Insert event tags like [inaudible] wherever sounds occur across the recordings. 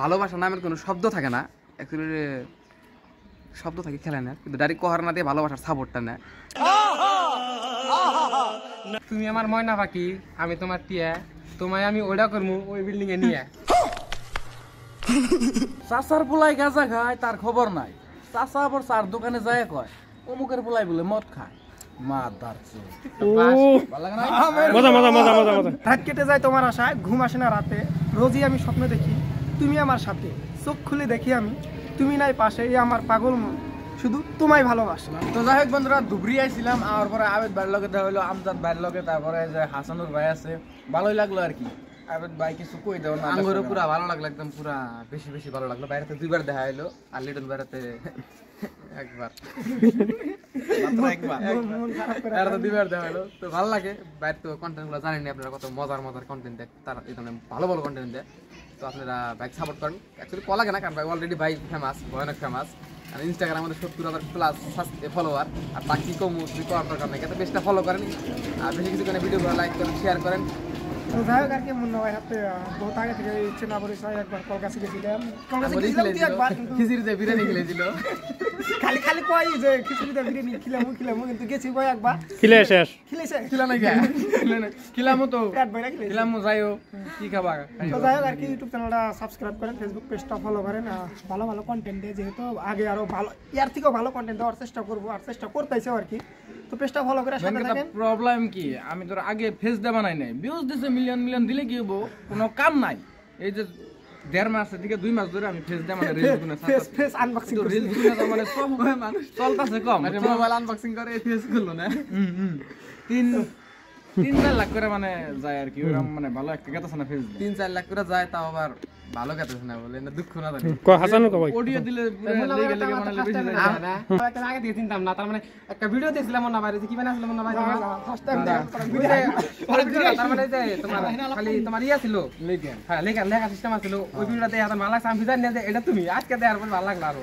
ভালোবাসা নামের কোনো শব্দ থাকে না অ্যাকচুয়ালি শব্দ থাকে খেলে না কিন্তু ডাইরেক্ট কহার না দিয়ে ভালোবাসার সাপোর্টটা না তুমি আমার ময়না পাখি আমি তোমার টিয়া তোমায় আমি ওইটা করবো ওই বিল্ডিং এ নিয়ে চাষার পোলাই গাঁজা খায় তার খবর নাই চাষা আবার চার দোকানে যায় কয় অমুকের পোলাই বলে মদ খায় মজা মজা মজা মজা মজা যায় তোমার আশায় ঘুম আসে না রাতে রোজই আমি স্বপ্ন দেখি তুমি আমার সাথে চোখ খুলে দেখি আমি তুমি নাই পাশে এই আমার পাগল মন শুধু তোমায় ভালোবাসলাম তো যাই হোক বন্ধুরা ধুবরি আইছিলাম আর পরে আবেদ ভাইয়ের লগে দেখা হলো আমজাদ ভাইয়ের লগে তারপরে যে হাসানুর ভাই আছে ভালোই লাগলো আর কি আবেদ ভাই কিছু কই দেবো না আঙ্গুরও পুরা ভালো লাগলো একদম পুরা বেশি বেশি ভালো লাগলো বাইরেতে দুইবার দেখা হইলো আর লিটন বাইরেতে একবার তো তো ভালো লাগে তো আপনারা কত মজার মজার কন্টেন্ট তারা ভালো ভালো দেয় তো আপনারা বাইক সাপোর্ট করেন কলা লাগে না কারণ অলরেডি ফেমাস ফেমাস আর ফলোয়ার আর বাকি কম ফলো করেন আর বেশি কিছু ভিডিও ভিডিওগুলো লাইক করেন শেয়ার করেন যাই হোক আর কি মনে হয় হাতে বহুত আগে থেকে ইচ্ছে না করিস একবার কলকাতা কিন্তু গেছি কই একবার খিলে শেষ যাইও কি খাবা তো যাই হোক আর কি ইউটিউব চ্যানেলটা সাবস্ক্রাইব করেন ফেসবুক পেজটা ফলো করেন ভালো ভালো কন্টেন্ট দেয় যেহেতু আগে আরো ভালো ইয়ার থেকেও ভালো কন্টেন্ট দেওয়ার চেষ্টা করবো আর চেষ্টা করতেছে আর কি তো পেজটা ফলো করে সাথে থাকেন প্রবলেম কি আমি তোর আগে ফেস দে বানাই নাই ভিউজ দিছে মিলিয়ন মিলিয়ন দিলে কি হবো কোনো কাম নাই এই যে দেড় মাস থেকে দুই মাস ধরে আমি ফেস দে মানে রিল গুনে [laughs] ফেস ফেস আনবক্সিং তো রিল গুনে তো মানে সব [laughs] মানুষ চলতাছে কম মানে মোবাইল আনবক্সিং করে ফেস গুলো না তিন তিন চার লাখ করে মানে যায় আর কি ওরকম মানে ভালো একটা কথা না ফেস তিন চার লাখ করে যায় তাও আবার ভালো গাইতেছ না বলে না দুঃখ না জানি হাসান কো ভাই অডিও দিলে লেগে লেগে মনে লাগে না একটা আগে দিয়ে চিনতাম না তার মানে একটা ভিডিও দিছিলাম মনে বাইরে কি বানাইছিল মনে বাইরে ফার্স্ট টাইম তার মানে যে তোমার হ্যাঁ। খালি তোমার ইয়া ছিল হ্যাঁ, লেখা হ্যাঁ লেখা লেখা সিস্টেম আছিল ওই ভিডিওতে হ্যাঁ। হাতে ভালো লাগছে আমি না যে এটা তুমি আজকে দেওয়ার পর ভালো লাগলো আরো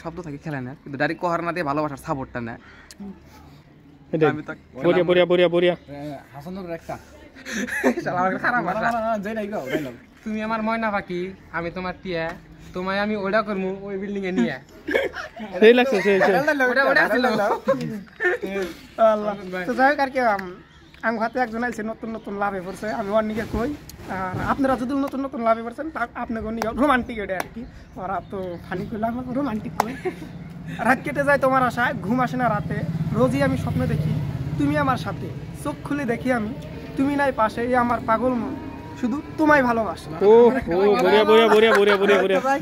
শব্দ থাকে খেলে না কিন্তু ডাইরেক্ট কহার না দিয়ে ভালোবাসার সাপোর্টটা না তুমি আমার ময়না পাখি আমি তোমার টিয়া তোমায় আমি ওটা করবো ওই বিল্ডিং এ নিয়ে সেই লাগছে সেই [laughs] আল্লাহ তো যাই আমি হাতে একজন আইসে নতুন নতুন লাভে পড়ছে আমি ওর নিজে কই আর আপনারা যদি নতুন নতুন লাভে পড়ছেন তা আপনাকে নিয়ে রোমান্টিক এটা আর কি ওরা তো ফানি করলে আমার রোমান্টিক কই রাত কেটে যায় তোমার আশায় ঘুম আসে না রাতে রোজই আমি স্বপ্নে দেখি তুমি আমার সাথে চোখ খুলে দেখি আমি তুমি নাই পাশে এই আমার পাগল মন শুধু তোমায় ভালোবাসে হ্যাঁ,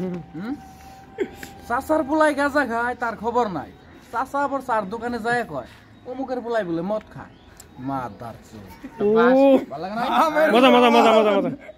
চাচার পোলাই গাঁজা খায় তার খবর নাই চাচা আবার চার দোকানে যায় কয় অমুকের পোলাই বলে মদ খায় मजा मजा मजा मजा मजा